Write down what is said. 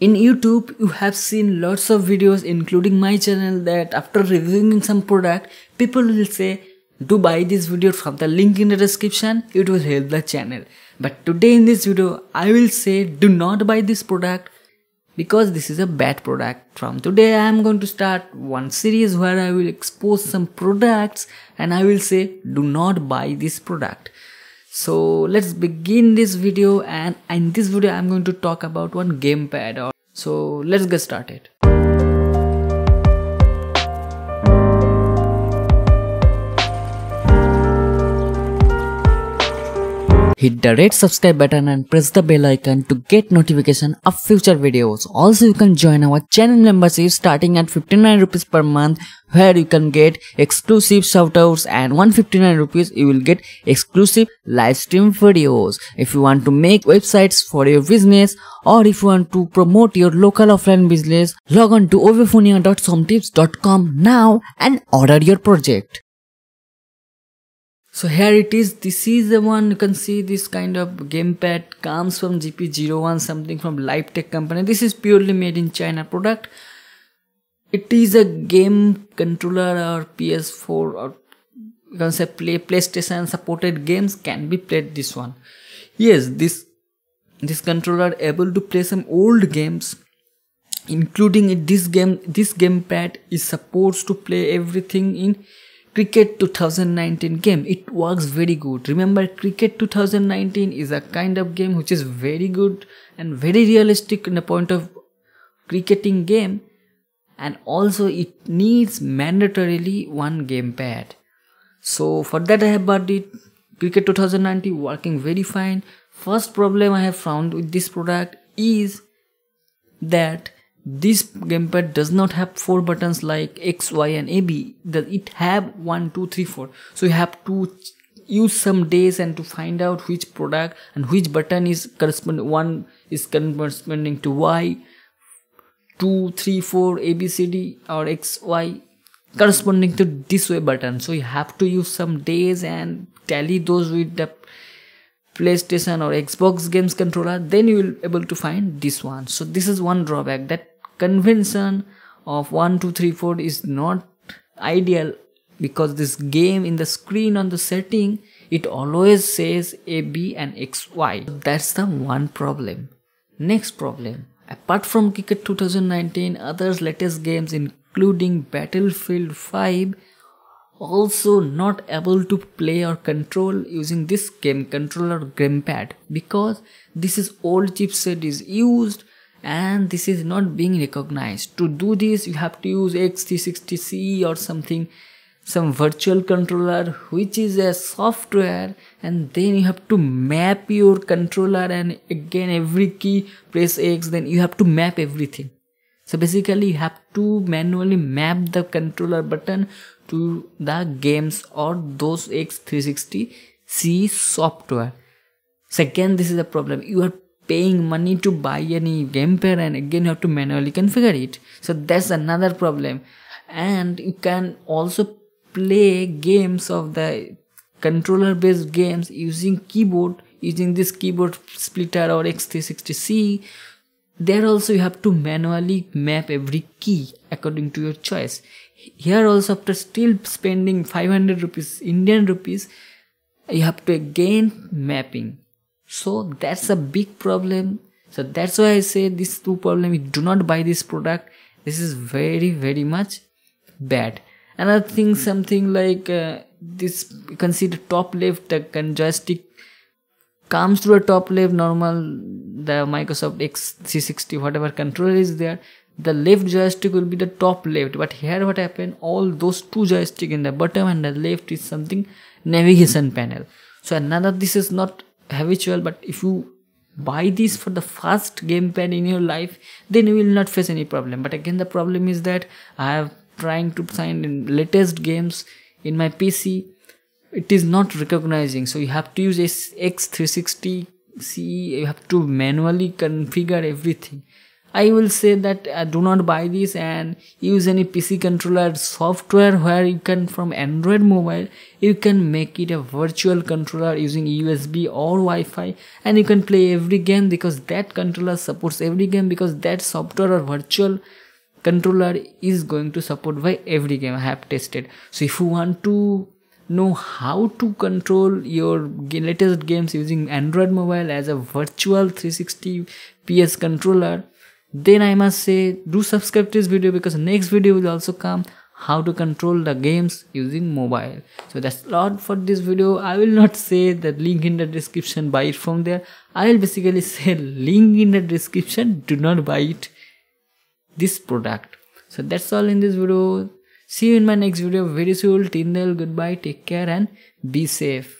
In YouTube, you have seen lots of videos including my channel that after reviewing some product, people will say, do buy this video from the link in the description, it will help the channel. But today in this video, I will say do not buy this product because this is a bad product. From today, I am going to start one series where I will expose some products and I will say do not buy this product so let's begin this video and in this video i'm going to talk about one gamepad or so let's get started hit the red subscribe button and press the bell icon to get notification of future videos. Also you can join our channel membership starting at 59 rupees per month where you can get exclusive shoutouts and 159 rupees you will get exclusive live stream videos. If you want to make websites for your business or if you want to promote your local offline business, log on to ovephonia.somtips.com now and order your project so here it is this is the one you can see this kind of gamepad comes from gp01 something from live tech company this is purely made in china product it is a game controller or ps4 or you can say play playstation supported games can be played this one yes this this controller able to play some old games including this game this gamepad is supposed to play everything in cricket 2019 game it works very good remember cricket 2019 is a kind of game which is very good and very realistic in the point of cricketing game and also it needs mandatorily one gamepad so for that i have bought it cricket 2019 working very fine first problem i have found with this product is that this gamepad does not have four buttons like X, Y and AB. That it have one, two, three, four. So you have to use some days and to find out which product and which button is correspond one is corresponding to Y, two, three, four, A, B, C, D or X, Y corresponding to this way button. So you have to use some days and tally those with the PlayStation or Xbox games controller, then you will able to find this one. So this is one drawback that convention of 1 2 3 4 is not ideal because this game in the screen on the setting it always says a b and x y that's the one problem next problem apart from cricket 2019 others latest games including battlefield 5 also not able to play or control using this game controller gamepad because this is old chipset is used and this is not being recognized to do this you have to use x 360 c or something some virtual controller which is a software and then you have to map your controller and again every key press x then you have to map everything so basically you have to manually map the controller button to the games or those x360c software so again this is a problem you are paying money to buy any gamepad and again you have to manually configure it so that's another problem and you can also play games of the controller based games using keyboard using this keyboard splitter or x360c there also you have to manually map every key according to your choice here also after still spending 500 rupees indian rupees you have to again mapping so that's a big problem so that's why i say these two problem you do not buy this product this is very very much bad another thing something like uh, this consider top left the joystick comes to a top left normal the microsoft xc60 whatever controller is there the left joystick will be the top left but here what happened all those two joystick in the bottom and the left is something navigation panel so another this is not habitual but if you buy this for the first gamepad in your life then you will not face any problem but again the problem is that i have trying to find in latest games in my pc it is not recognizing so you have to use x360 ce you have to manually configure everything I will say that uh, do not buy this and use any PC controller software where you can from Android mobile you can make it a virtual controller using USB or Wi-Fi and you can play every game because that controller supports every game because that software or virtual controller is going to support by every game I have tested. So if you want to know how to control your latest games using Android mobile as a virtual 360 PS controller then i must say do subscribe to this video because next video will also come how to control the games using mobile so that's a lot for this video i will not say the link in the description buy it from there i will basically say link in the description do not buy it this product so that's all in this video see you in my next video very soon till then goodbye take care and be safe